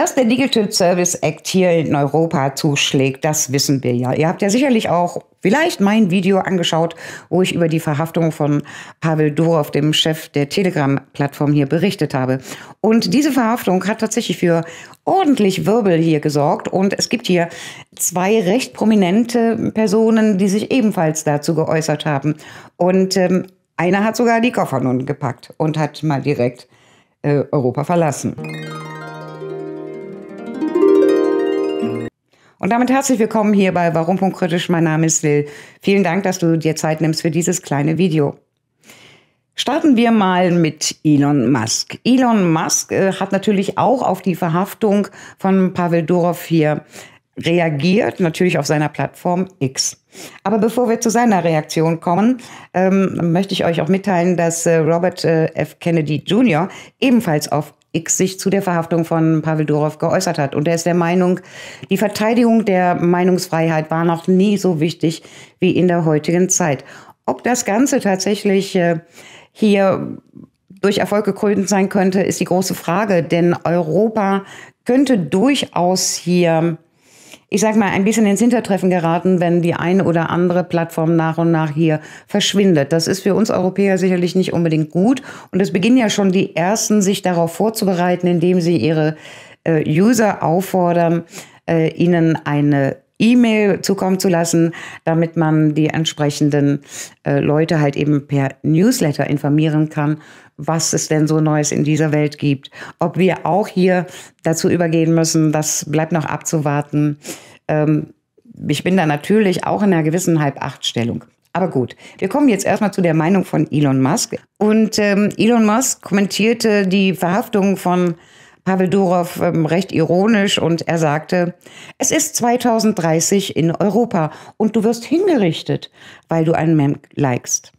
Dass der Digital Service Act hier in Europa zuschlägt, das wissen wir ja. Ihr habt ja sicherlich auch vielleicht mein Video angeschaut, wo ich über die Verhaftung von Pavel Durov, dem Chef der Telegram-Plattform hier berichtet habe. Und diese Verhaftung hat tatsächlich für ordentlich Wirbel hier gesorgt. Und es gibt hier zwei recht prominente Personen, die sich ebenfalls dazu geäußert haben. Und ähm, einer hat sogar die Koffer nun gepackt und hat mal direkt äh, Europa verlassen. Und damit herzlich willkommen hier bei Warum Punkt Kritisch. Mein Name ist Lil. Vielen Dank, dass du dir Zeit nimmst für dieses kleine Video. Starten wir mal mit Elon Musk. Elon Musk äh, hat natürlich auch auf die Verhaftung von Pavel Durov hier reagiert, natürlich auf seiner Plattform X. Aber bevor wir zu seiner Reaktion kommen, ähm, möchte ich euch auch mitteilen, dass äh, Robert äh, F. Kennedy Jr. ebenfalls auf X sich zu der Verhaftung von Pavel Durov geäußert hat. Und er ist der Meinung, die Verteidigung der Meinungsfreiheit war noch nie so wichtig wie in der heutigen Zeit. Ob das Ganze tatsächlich äh, hier durch Erfolg gekrönt sein könnte, ist die große Frage. Denn Europa könnte durchaus hier ich sag mal, ein bisschen ins Hintertreffen geraten, wenn die eine oder andere Plattform nach und nach hier verschwindet. Das ist für uns Europäer sicherlich nicht unbedingt gut. Und es beginnen ja schon die Ersten, sich darauf vorzubereiten, indem sie ihre äh, User auffordern, äh, ihnen eine E-Mail zukommen zu lassen, damit man die entsprechenden äh, Leute halt eben per Newsletter informieren kann, was es denn so Neues in dieser Welt gibt. Ob wir auch hier dazu übergehen müssen, das bleibt noch abzuwarten. Ähm, ich bin da natürlich auch in einer gewissen Halbachtstellung. Aber gut, wir kommen jetzt erstmal zu der Meinung von Elon Musk. Und ähm, Elon Musk kommentierte die Verhaftung von Pavel Haveldorov ähm, recht ironisch und er sagte, es ist 2030 in Europa und du wirst hingerichtet, weil du einen Mem likest.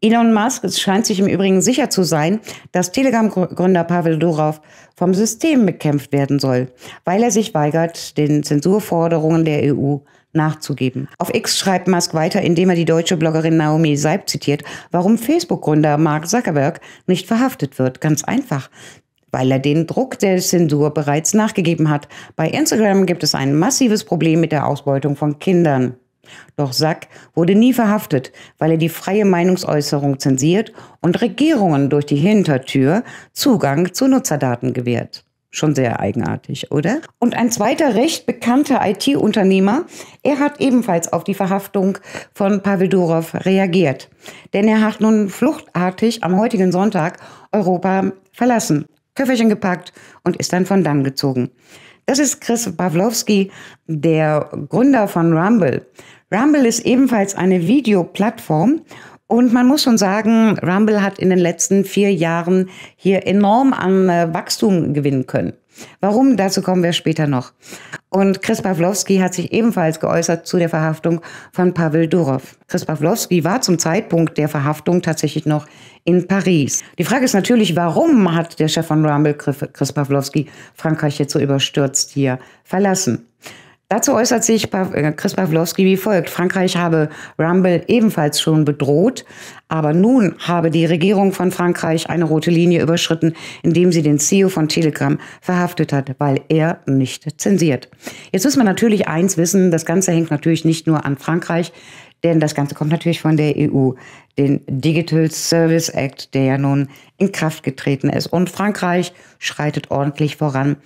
Elon Musk, scheint sich im Übrigen sicher zu sein, dass Telegram-Gründer Pavel Durov vom System bekämpft werden soll, weil er sich weigert, den Zensurforderungen der EU nachzugeben. Auf X schreibt Musk weiter, indem er die deutsche Bloggerin Naomi Seib zitiert, warum Facebook-Gründer Mark Zuckerberg nicht verhaftet wird. Ganz einfach weil er den Druck der Zensur bereits nachgegeben hat. Bei Instagram gibt es ein massives Problem mit der Ausbeutung von Kindern. Doch Sack wurde nie verhaftet, weil er die freie Meinungsäußerung zensiert und Regierungen durch die Hintertür Zugang zu Nutzerdaten gewährt. Schon sehr eigenartig, oder? Und ein zweiter recht bekannter IT-Unternehmer, er hat ebenfalls auf die Verhaftung von Pavel Durov reagiert. Denn er hat nun fluchtartig am heutigen Sonntag Europa verlassen. Köfferchen gepackt und ist dann von dann gezogen. Das ist Chris Pawlowski, der Gründer von Rumble. Rumble ist ebenfalls eine Videoplattform und man muss schon sagen, Rumble hat in den letzten vier Jahren hier enorm an äh, Wachstum gewinnen können. Warum? Dazu kommen wir später noch. Und Chris Pawlowski hat sich ebenfalls geäußert zu der Verhaftung von Pavel Durov. Chris Pawlowski war zum Zeitpunkt der Verhaftung tatsächlich noch in Paris. Die Frage ist natürlich, warum hat der Chef von Rumble, Chris Pawlowski, Frankreich jetzt so überstürzt hier verlassen? Dazu äußert sich äh, Chris Pawlowski wie folgt. Frankreich habe Rumble ebenfalls schon bedroht, aber nun habe die Regierung von Frankreich eine rote Linie überschritten, indem sie den CEO von Telegram verhaftet hat, weil er nicht zensiert. Jetzt muss man natürlich eins wissen, das Ganze hängt natürlich nicht nur an Frankreich, denn das Ganze kommt natürlich von der EU, den Digital Service Act, der ja nun in Kraft getreten ist. Und Frankreich schreitet ordentlich voran.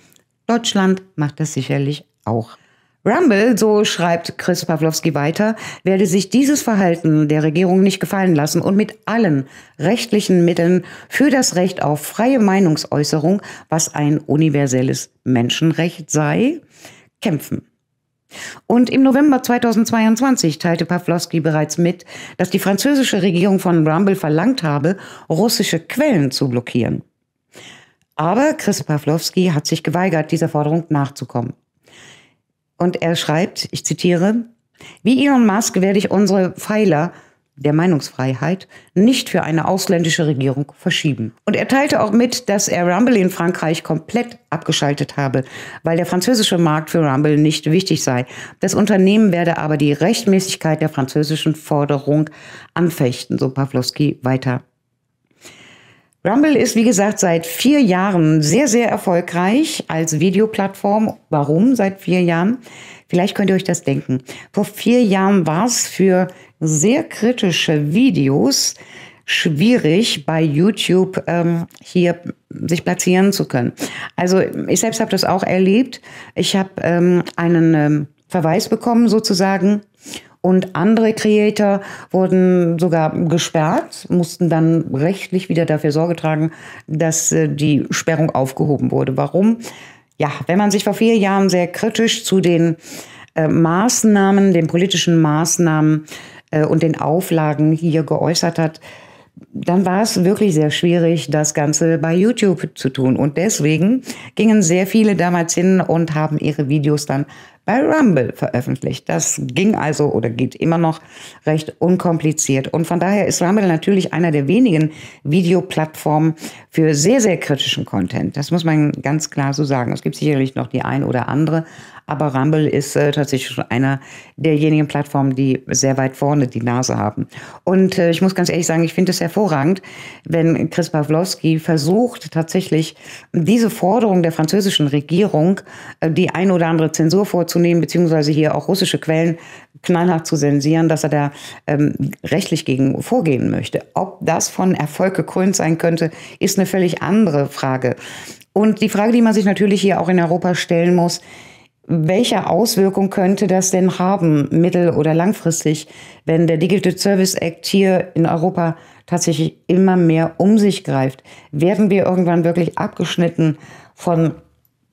Deutschland macht das sicherlich auch. Rumble, so schreibt Chris Pawlowski weiter, werde sich dieses Verhalten der Regierung nicht gefallen lassen und mit allen rechtlichen Mitteln für das Recht auf freie Meinungsäußerung, was ein universelles Menschenrecht sei, kämpfen. Und im November 2022 teilte Pawlowski bereits mit, dass die französische Regierung von Rumble verlangt habe, russische Quellen zu blockieren. Aber Chris Pawlowski hat sich geweigert, dieser Forderung nachzukommen. Und er schreibt, ich zitiere, wie Elon Musk werde ich unsere Pfeiler der Meinungsfreiheit nicht für eine ausländische Regierung verschieben. Und er teilte auch mit, dass er Rumble in Frankreich komplett abgeschaltet habe, weil der französische Markt für Rumble nicht wichtig sei. Das Unternehmen werde aber die Rechtmäßigkeit der französischen Forderung anfechten, so Pawlowski weiter Rumble ist, wie gesagt, seit vier Jahren sehr, sehr erfolgreich als Videoplattform. Warum seit vier Jahren? Vielleicht könnt ihr euch das denken. Vor vier Jahren war es für sehr kritische Videos schwierig, bei YouTube ähm, hier sich platzieren zu können. Also ich selbst habe das auch erlebt. Ich habe ähm, einen ähm, Verweis bekommen sozusagen und andere Creator wurden sogar gesperrt, mussten dann rechtlich wieder dafür Sorge tragen, dass äh, die Sperrung aufgehoben wurde. Warum? Ja, wenn man sich vor vier Jahren sehr kritisch zu den äh, Maßnahmen, den politischen Maßnahmen äh, und den Auflagen hier geäußert hat, dann war es wirklich sehr schwierig, das Ganze bei YouTube zu tun. Und deswegen gingen sehr viele damals hin und haben ihre Videos dann bei Rumble veröffentlicht. Das ging also oder geht immer noch recht unkompliziert. Und von daher ist Rumble natürlich einer der wenigen Videoplattformen für sehr, sehr kritischen Content. Das muss man ganz klar so sagen. Es gibt sicherlich noch die ein oder andere, aber Rumble ist äh, tatsächlich schon einer derjenigen Plattformen, die sehr weit vorne die Nase haben. Und äh, ich muss ganz ehrlich sagen, ich finde es hervorragend, wenn Chris Pawlowski versucht, tatsächlich diese Forderung der französischen Regierung, äh, die ein oder andere Zensur vorzunehmen, zu nehmen, beziehungsweise hier auch russische Quellen knallhart zu sensieren, dass er da ähm, rechtlich gegen vorgehen möchte. Ob das von Erfolg gekrönt sein könnte, ist eine völlig andere Frage. Und die Frage, die man sich natürlich hier auch in Europa stellen muss, welche Auswirkung könnte das denn haben, mittel- oder langfristig, wenn der Digital Service Act hier in Europa tatsächlich immer mehr um sich greift? Werden wir irgendwann wirklich abgeschnitten von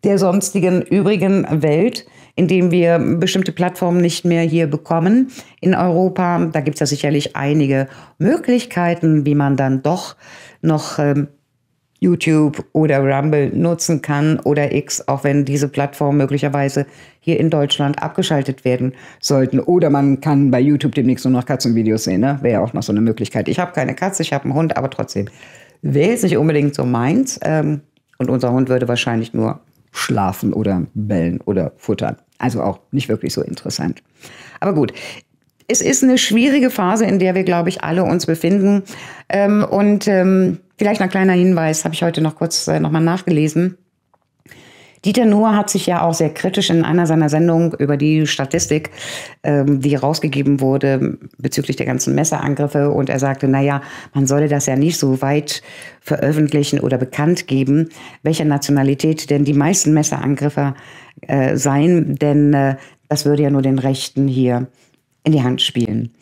der sonstigen übrigen Welt? indem wir bestimmte Plattformen nicht mehr hier bekommen in Europa. Da gibt es ja sicherlich einige Möglichkeiten, wie man dann doch noch ähm, YouTube oder Rumble nutzen kann oder X, auch wenn diese Plattformen möglicherweise hier in Deutschland abgeschaltet werden sollten. Oder man kann bei YouTube demnächst nur noch Katzenvideos sehen. Ne? Wäre ja auch noch so eine Möglichkeit. Ich habe keine Katze, ich habe einen Hund, aber trotzdem wäre es nicht unbedingt so meins. Ähm, und unser Hund würde wahrscheinlich nur schlafen oder bellen oder futtern. Also auch nicht wirklich so interessant. Aber gut, es ist eine schwierige Phase, in der wir, glaube ich, alle uns befinden. Ähm, und ähm, vielleicht ein kleiner Hinweis, habe ich heute noch kurz äh, nochmal nachgelesen. Dieter Nuhr hat sich ja auch sehr kritisch in einer seiner Sendungen über die Statistik, ähm, die rausgegeben wurde bezüglich der ganzen Messerangriffe. Und er sagte, naja, man solle das ja nicht so weit veröffentlichen oder bekannt geben, welcher Nationalität denn die meisten Messerangriffe äh, seien, denn äh, das würde ja nur den Rechten hier in die Hand spielen.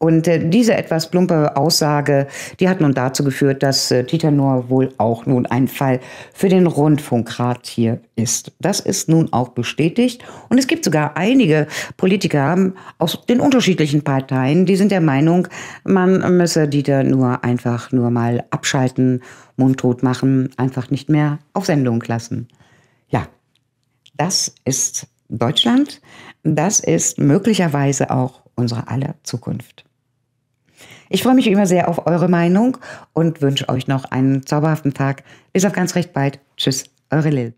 Und äh, diese etwas plumpe Aussage, die hat nun dazu geführt, dass äh, Titanor wohl auch nun ein Fall für den Rundfunkrat hier ist. Das ist nun auch bestätigt. Und es gibt sogar einige Politiker aus den unterschiedlichen Parteien, die sind der Meinung, man müsse Dieter nur einfach nur mal abschalten, mundtot machen, einfach nicht mehr auf Sendung lassen. Ja, das ist Deutschland. Das ist möglicherweise auch unsere aller Zukunft. Ich freue mich immer sehr auf eure Meinung und wünsche euch noch einen zauberhaften Tag. Bis auf ganz recht bald. Tschüss, eure Lil.